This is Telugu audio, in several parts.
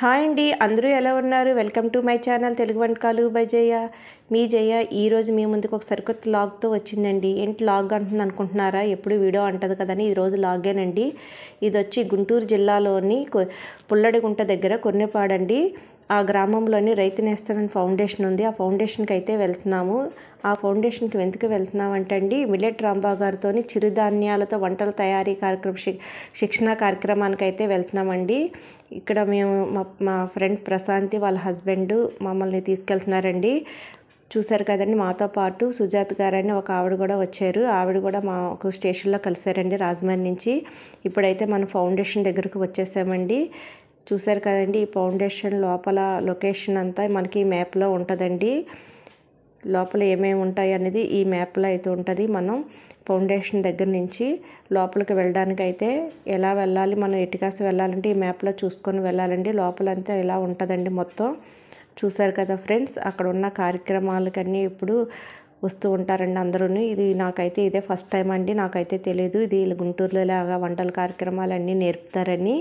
హాయ్ అండి అందరూ ఎలా ఉన్నారు welcome to my channel Telugu వంటకాలు బై జయ మీ జయ ఈరోజు మీ ముందుకు ఒక సరికొత్త లాగ్తో వచ్చిందండి ఏంటి లాగ్ అంటుంది అనుకుంటున్నారా ఎప్పుడు వీడియో అంటది కదని ఈరోజు లాగేనండి ఇది వచ్చి గుంటూరు జిల్లాలోని పుల్లడిగుంట దగ్గర కొన్నెపాడండి ఆ గ్రామంలోని రైతు నేస్తనని ఫౌండేషన్ ఉంది ఆ ఫౌండేషన్కి అయితే వెళ్తున్నాము ఆ ఫౌండేషన్కి ఎందుకు వెళ్తున్నామంటే అండి మిలెట్ రాంబా గారితో చిరుధాన్యాలతో వంటల తయారీ కార్యక్రమ శిక్షణ కార్యక్రమానికి అయితే వెళ్తున్నామండి ఇక్కడ మేము మా మా ఫ్రెండ్ ప్రశాంతి వాళ్ళ హస్బెండ్ మమ్మల్ని తీసుకెళ్తున్నారండి చూశారు కదండి మాతో పాటు సుజాత్ గారని ఒక ఆవిడ కూడా వచ్చారు ఆవిడ కూడా మాకు స్టేషన్లో కలిశారండి రాజమండ్రి నుంచి ఇప్పుడైతే మనం ఫౌండేషన్ దగ్గరకు వచ్చేసామండి చూసారు కదండి ఈ ఫౌండేషన్ లోపల లొకేషన్ అంతా మనకి మ్యాప్లో ఉంటుందండి లోపల ఏమేమి ఉంటాయి అనేది ఈ మ్యాప్లో అయితే ఉంటుంది మనం ఫౌండేషన్ దగ్గర నుంచి లోపలికి వెళ్ళడానికి అయితే ఎలా వెళ్ళాలి మనం ఇటుకాసి వెళ్ళాలంటే ఈ మ్యాప్లో చూసుకొని వెళ్ళాలండి లోపలంతా ఇలా ఉంటుందండి మొత్తం చూసారు కదా ఫ్రెండ్స్ అక్కడ ఉన్న కార్యక్రమాలకన్నీ ఇప్పుడు వస్తూ ఉంటారండి అందరూ ఇది నాకైతే ఇదే ఫస్ట్ టైం అండి నాకైతే తెలియదు ఇది గుంటూరులో ఇలాగా వంటల కార్యక్రమాలు అన్నీ నేర్పుతారని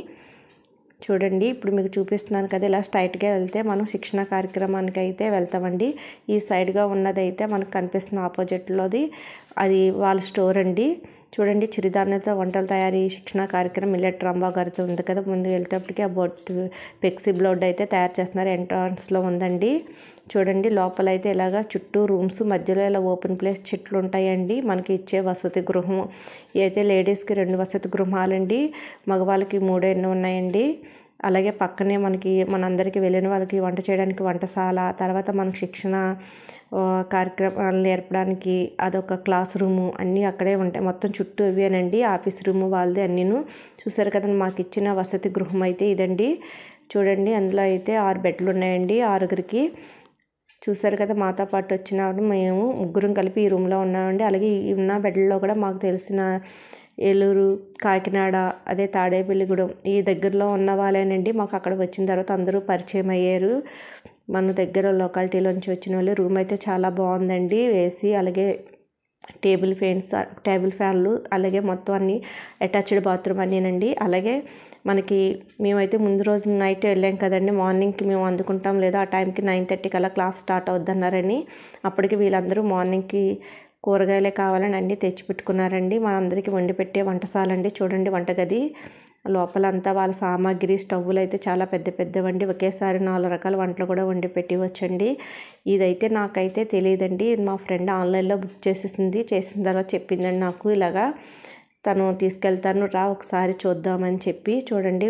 చూడండి ఇప్పుడు మీకు చూపిస్తున్నాను కదా ఇలా స్ట్రైట్గా వెళ్తే మనం శిక్షణ కార్యక్రమానికి అయితే వెళ్తామండి ఈ సైడ్గా ఉన్నదైతే మనకు కనిపిస్తున్న ఆపోజిట్లోది అది వాళ్ళ స్టోర్ అండి చూడండి చిరుధాన్యతో వంటలు తయారీ శిక్షణ కార్యక్రమం మిల్లెట్ రాంబా గారితో ఉంది కదా ముందు వెళ్తేప్పటికి ఆ బొట్ పెక్సీ బ్లౌడ్ అయితే తయారు చేస్తున్నారు ఎంట్రన్స్లో ఉందండి చూడండి లోపల అయితే ఇలాగా చుట్టూ రూమ్స్ మధ్యలో ఇలా ఓపెన్ ప్లేస్ చెట్లు ఉంటాయండి మనకి ఇచ్చే వసతి గృహం అయితే లేడీస్కి రెండు వసతి గృహాలండి మగవాళ్ళకి మూడు ఎన్నో ఉన్నాయండి అలాగే పక్కనే మనకి మనందరికీ వెళ్ళిన వాళ్ళకి వంట చేయడానికి వంటశాల తర్వాత మనకు శిక్షణ కార్యక్రమాలు నేర్పడానికి అదొక క్లాస్ రూము అన్నీ అక్కడే ఉంటాయి మొత్తం చుట్టూ ఇవేనండి ఆఫీస్ రూము వాళ్ళది అన్నీను చూసారు కదండి మాకు ఇచ్చిన వసతి గృహం అయితే ఇదండి చూడండి అందులో అయితే ఆరు బెడ్లు ఉన్నాయండి ఆరుగురికి చూసారు కదా మాతో పాటు వచ్చిన మేము ముగ్గురం కలిపి ఈ రూమ్లో ఉన్నామండి అలాగే ఉన్న బెడ్లో కూడా మాకు తెలిసిన ఏలూరు కాకినాడ అదే తాడేపల్లిగూడెం ఈ దగ్గరలో ఉన్న వాళ్ళేనండి మాకు అక్కడ వచ్చిన తర్వాత అందరూ పరిచయం అయ్యారు మన దగ్గర లోకాలిటీలోంచి వచ్చిన వాళ్ళు రూమ్ అయితే చాలా బాగుందండి ఏసీ అలాగే టేబుల్ ఫ్యాన్స్ టేబుల్ ఫ్యాన్లు అలాగే మొత్తం అన్ని అటాచ్డ్ బాత్రూమ్ అన్నీనండి అలాగే మనకి మేమైతే ముందు రోజు నైట్ వెళ్ళాం కదండి మార్నింగ్కి మేము అందుకుంటాం లేదా ఆ టైంకి నైన్ థర్టీకి అలా క్లాస్ స్టార్ట్ అవుద్దన్నారని అప్పటికి వీళ్ళందరూ మార్నింగ్కి కూరగాయలే కావాలని అన్నీ తెచ్చిపెట్టుకున్నారండి మనందరికీ వండి పెట్టే వంటసాలండి చూడండి వంటగది లోపలంతా వాళ్ళ సామాగ్రి స్టవ్వులు అయితే చాలా పెద్ద పెద్దవండి ఒకేసారి నాలుగు రకాల వంటలు కూడా వండి పెట్టివచ్చండి ఇదైతే నాకైతే తెలియదండి మా ఫ్రెండ్ ఆన్లైన్లో బుక్ చేసేసింది చేసిన తర్వాత చెప్పిందండి నాకు ఇలాగా తను తీసుకెళ్తాను రా ఒకసారి చూద్దామని చెప్పి చూడండి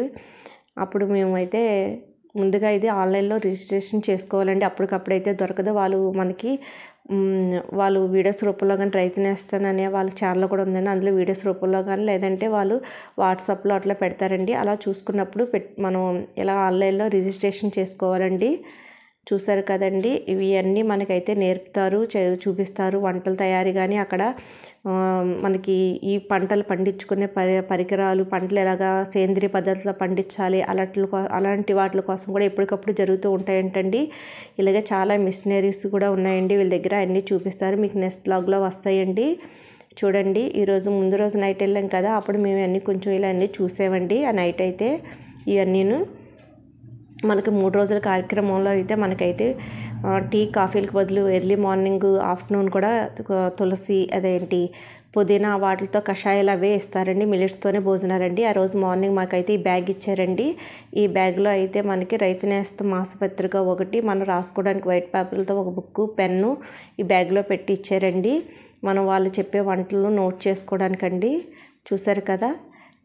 అప్పుడు మేమైతే ముందుగా ఇది ఆన్లైన్లో రిజిస్ట్రేషన్ చేసుకోవాలండి అప్పటికప్పుడైతే దొరకదు వాళ్ళు మనకి వాళ్ళు వీడియోస్ రూపంలో కానీ రైతునేస్తాననే వాళ్ళ ఛానల్ కూడా ఉందండి అందులో వీడియోస్ రూపంలో కానీ లేదంటే వాళ్ళు వాట్సాప్లో అట్లా పెడతారండి అలా చూసుకున్నప్పుడు పెట్ మనం ఇలా ఆన్లైన్లో రిజిస్ట్రేషన్ చేసుకోవాలండి చూసారు కదండి ఇవి అన్నీ మనకైతే నేర్పుతారు చూపిస్తారు వంటల తయారీ కానీ అక్కడ మనకి ఈ పంటలు పండించుకునే పరి పరికరాలు పంటలు ఎలాగా సేంద్రియ పద్ధతిలో పండించాలి అలాంటి అలాంటి వాటి కోసం కూడా ఎప్పటికప్పుడు జరుగుతూ ఉంటాయంటండి ఇలాగే చాలా మిషనరీస్ కూడా ఉన్నాయండి వీళ్ళ దగ్గర అన్నీ చూపిస్తారు మీకు నెక్స్ట్ బ్లాగ్లో వస్తాయండి చూడండి ఈరోజు ముందు రోజు నైట్ వెళ్ళాం కదా అప్పుడు మేము అన్నీ కొంచెం ఇలా అన్నీ చూసామండి ఆ నైట్ అయితే ఇవన్నీను మనకు మూడు రోజుల కార్యక్రమంలో అయితే మనకైతే టీ కాఫీలకు బదులు ఎర్లీ మార్నింగ్ ఆఫ్టర్నూన్ కూడా తులసి అదేంటి పుదీనా వాటితో కషాయాలు అవే ఇస్తారండి మిలిట్స్తోనే భోజనాలండి ఆ రోజు మార్నింగ్ మాకైతే ఈ బ్యాగ్ ఇచ్చారండి ఈ బ్యాగ్లో అయితే మనకి రైతు నేస్త మాసపత్రిక ఒకటి మనం రాసుకోవడానికి వైట్ పేపర్లతో ఒక బుక్ పెన్ను ఈ బ్యాగ్లో పెట్టి ఇచ్చారండి మనం వాళ్ళు చెప్పే వంటలు నోట్ చేసుకోవడానికండి చూసారు కదా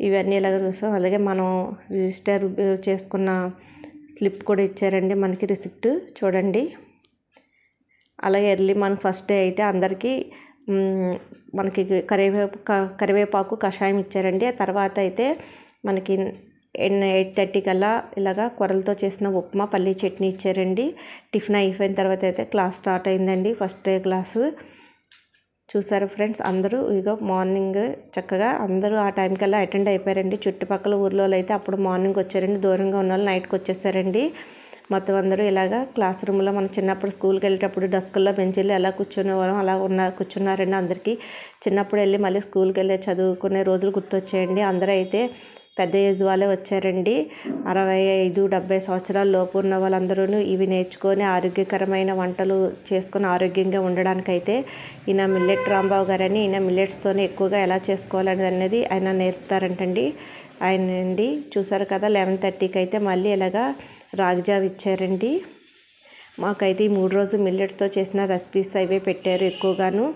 ఇవన్నీ ఇలాగ చూసాం అలాగే మనం రిజిస్టర్ చేసుకున్న స్లిప్ కూడా ఇచ్చారండి మనకి రిసిప్ట్ చూడండి అలాగే ఎర్లీ మనకు ఫస్ట్ డే అయితే అందరికీ మనకి కరివేపు కరివేపాకు కషాయం ఇచ్చారండి ఆ తర్వాత అయితే మనకి ఎయిట్ థర్టీ కల్లా ఇలాగా కూరలతో చేసిన ఉప్మా పల్లీ చట్నీ ఇచ్చారండి టిఫిన్ అయిపోయిన తర్వాత అయితే క్లాస్ స్టార్ట్ అయిందండి ఫస్ట్ డే క్లాసు చూసారు ఫ్రెండ్స్ అందరూ ఇగో మార్నింగ్ చక్కగా అందరూ ఆ టైం కల్లా అటెండ్ అయిపోయారండి చుట్టుపక్కల ఊర్లో అయితే అప్పుడు మార్నింగ్ వచ్చారండి దూరంగా ఉన్న వాళ్ళు నైట్కి వచ్చేసారండి మొత్తం అందరూ ఇలాగ క్లాస్ రూమ్లో మనం చిన్నప్పుడు స్కూల్కి వెళ్ళేటప్పుడు డస్కుల్లో బెంచీలు ఎలా వాళ్ళం అలా ఉన్న కూర్చున్నారండి అందరికీ చిన్నప్పుడు వెళ్ళి మళ్ళీ స్కూల్కి వెళ్ళి చదువుకునే రోజులు గుర్తొచ్చేయండి అందరూ అయితే పెద్ద ఏజ్ వాళ్ళే వచ్చారండి అరవై ఐదు డెబ్బై సంవత్సరాల లోపు ఉన్న వాళ్ళందరూ ఇవి నేర్చుకొని ఆరోగ్యకరమైన వంటలు చేసుకొని ఆరోగ్యంగా ఉండడానికైతే ఈయన మిల్లెట్ రాంబాబు గారని ఈయన మిల్లెట్స్తోనే ఎక్కువగా ఎలా చేసుకోవాలని అనేది ఆయన నేర్పుతారంటండి ఆయన అండి చూసారు కదా లెవెన్ థర్టీకి అయితే మళ్ళీ ఇలాగా రాగిజావ్ ఇచ్చారండి మాకైతే ఈ మూడు రోజులు మిల్లెట్స్తో చేసిన రెసిపీస్ అవే పెట్టారు ఎక్కువగాను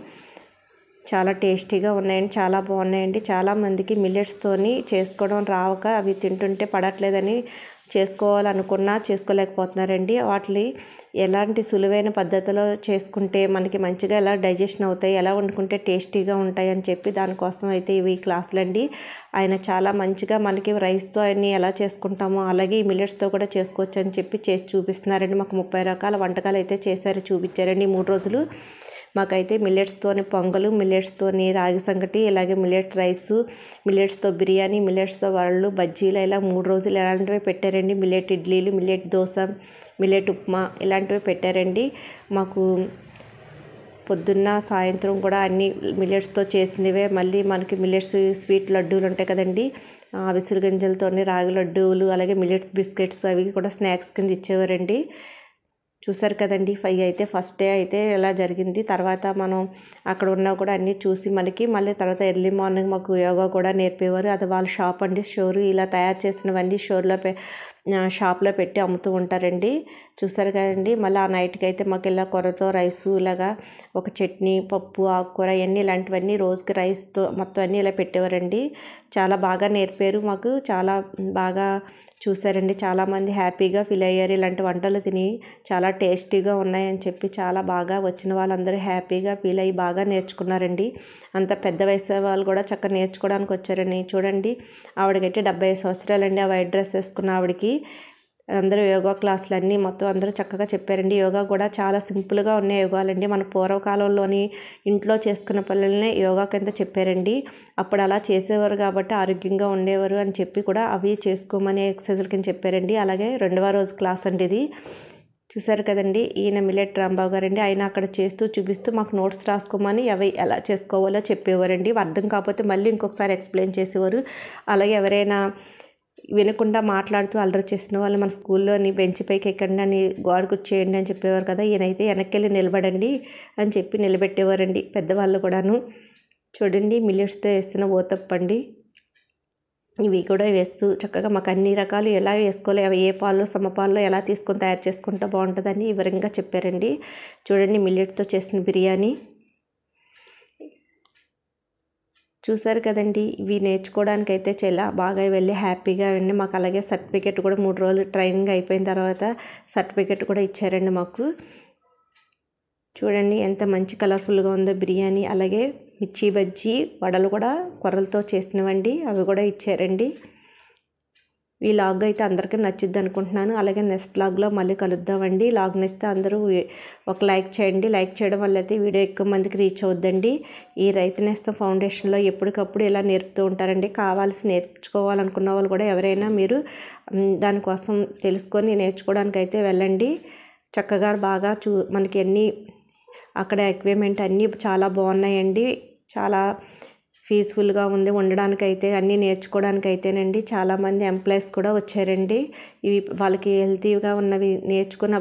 చాలా టేస్టీగా ఉన్నాయండి చాలా బాగున్నాయండి చాలామందికి మిల్లెట్స్తోని చేసుకోవడం రావక అవి తింటుంటే పడట్లేదని చేసుకోవాలనుకున్నా చేసుకోలేకపోతున్నారండి వాటిని ఎలాంటి సులువైన పద్ధతిలో చేసుకుంటే మనకి మంచిగా ఎలా డైజెషన్ అవుతాయి ఎలా వండుకుంటే టేస్టీగా ఉంటాయి అని చెప్పి దానికోసం అయితే ఇవి క్లాసులు అండి ఆయన చాలా మంచిగా మనకి రైస్తో అన్ని ఎలా చేసుకుంటామో అలాగే ఈ మిల్లెట్స్తో కూడా చేసుకోవచ్చు అని చెప్పి చేసి చూపిస్తున్నారండి మాకు ముప్పై రకాల వంటకాలు అయితే చేశారు చూపించారండి మూడు రోజులు మాకైతే మిల్లెట్స్తోని పొంగలు మిల్లెట్స్తోని రాగి సంగటి ఇలాగే మిల్లెట్ రైస్ మిల్లెట్స్తో బిర్యానీ మిల్లెట్స్తో వాళ్ళు బజ్జీలు ఇలా మూడు రోజులు ఇలాంటివి పెట్టారండి మిల్లెట్ ఇడ్లీలు మిల్లెట్ దోశ మిల్లెట్ ఉప్మా ఇలాంటివి పెట్టారండి మాకు పొద్దున్న సాయంత్రం కూడా అన్ని మిల్లెట్స్తో చేసినవే మళ్ళీ మనకి మిల్లెట్స్ స్వీట్ లడ్డూలు ఉంటాయి కదండి అవిసులు గింజలతోని రాగి లడ్డూలు అలాగే మిల్లెట్స్ బిస్కెట్స్ అవి కూడా స్నాక్స్ కింద ఇచ్చేవారండి చూసారు కదండి ఫైవ్ అయితే ఫస్ట్ డే అయితే ఎలా జరిగింది తర్వాత మనం అక్కడ ఉన్నా కూడా అన్నీ చూసి మనకి మళ్ళీ తర్వాత ఎర్లీ మార్నింగ్ మాకు యోగా కూడా నేర్పేవారు అది వాళ్ళ షాప్ అండి షోరు ఇలా తయారు చేసినవన్నీ షోర్లో షాప్లో పెట్టి అమ్ముతూ ఉంటారండి చూసారు కదండి మళ్ళీ ఆ నైట్కి అయితే మాకు ఇలా కూరతో రైస్ ఇలాగా ఒక చట్నీ పప్పు ఆకుకూర ఇవన్నీ ఇలాంటివన్నీ రోజుకి రైస్తో మొత్తం అన్నీ ఇలా పెట్టేవారండి చాలా బాగా నేర్పారు మాకు చాలా బాగా చూసారండి చాలామంది హ్యాపీగా ఫీల్ అయ్యారు ఇలాంటి వంటలు తిని చాలా టేస్టీగా ఉన్నాయని చెప్పి చాలా బాగా వచ్చిన వాళ్ళందరూ హ్యాపీగా ఫీల్ అయ్యి బాగా నేర్చుకున్నారండి అంత పెద్ద వయసు వాళ్ళు కూడా చక్కగా నేర్చుకోవడానికి వచ్చారండి చూడండి ఆవిడకైతే డెబ్బై సంవత్సరాలండి ఆ వైట్ డ్రెస్ వేసుకున్న ఆవిడకి అందరూ యోగా క్లాసులన్నీ మొత్తం అందరూ చక్కగా చెప్పారండి యోగా కూడా చాలా సింపుల్గా ఉన్న యోగాలండి మన పూర్వకాలంలోని ఇంట్లో చేసుకున్న పిల్లల్ని యోగా కింద చెప్పారండి అప్పుడు అలా చేసేవారు కాబట్టి ఆరోగ్యంగా ఉండేవారు అని చెప్పి కూడా అవి చేసుకోమని ఎక్సర్సైజ్ల కింద చెప్పారండి అలాగే రెండవ రోజు క్లాస్ అండి ఇది చూశారు కదండి ఈయన మిలెట్ రాంబాబు గారండి ఆయన అక్కడ చేస్తూ చూపిస్తూ మాకు నోట్స్ రాసుకోమని అవి ఎలా చేసుకోవాలో చెప్పేవారండి అర్థం కాకపోతే మళ్ళీ ఇంకొకసారి ఎక్స్ప్లెయిన్ చేసేవారు అలాగే ఎవరైనా వినకుండా మాట్లాడుతూ అల్లరి చేసిన వాళ్ళు మన స్కూల్లోని బెంచ్ పైకి ఎక్కండి అని గోడ కూర్చేయండి అని చెప్పేవారు కదా ఈయనైతే వెనక్కి వెళ్ళి నిలబడండి అని చెప్పి నిలబెట్టేవారండి పెద్దవాళ్ళు కూడాను చూడండి మిల్లెట్స్తో వేసిన ఓతప్పండి ఇవి కూడా వేస్తూ చక్కగా మాకు అన్ని రకాలు ఎలా వేసుకోవాలి ఏ పాల్లో సమపాల్లో ఎలా తీసుకొని తయారు చేసుకుంటే బాగుంటుందని వివరంగా చెప్పారండి చూడండి మిల్లెట్తో చేసిన బిర్యానీ చూసారు కదండి ఇవి నేర్చుకోవడానికి అయితే చాలా బాగా వెళ్ళి హ్యాపీగా అండి మాకు అలాగే సర్టిఫికెట్ కూడా మూడు రోజులు ట్రైనింగ్ అయిపోయిన తర్వాత సర్టిఫికేట్ కూడా ఇచ్చారండి మాకు చూడండి ఎంత మంచి కలర్ఫుల్గా ఉందో బిర్యానీ అలాగే మిర్చి బజ్జీ వడలు కూడా కొర్రలతో చేసినవండి అవి కూడా ఇచ్చారండి ఈ లాగ్ అయితే అందరికీ నచ్చుద్ది అనుకుంటున్నాను అలాగే నెక్స్ట్ లాగ్లో మళ్ళీ కలుద్దామండి లాగ్ నచ్చితే అందరూ ఒక లైక్ చేయండి లైక్ చేయడం వల్ల అయితే వీడియో ఎక్కువ మందికి రీచ్ అవుద్దండి ఈ రైతు నేస్తం ఫౌండేషన్లో ఎప్పటికప్పుడు ఇలా నేర్పుతూ ఉంటారండి కావాల్సి నేర్చుకోవాలనుకున్న వాళ్ళు కూడా ఎవరైనా మీరు దానికోసం తెలుసుకొని నేర్చుకోవడానికి అయితే వెళ్ళండి చక్కగా బాగా చూ మనకి అన్నీ అక్కడ ఎక్విప్మెంట్ అన్నీ చాలా బాగున్నాయండి చాలా పీస్ఫుల్గా ఉంది ఉండడానికైతే అన్నీ అయితేనండి చాలామంది ఎంప్లాయీస్ కూడా వచ్చారండి ఇవి వాళ్ళకి హెల్తీగా ఉన్నవి నేర్చుకున్న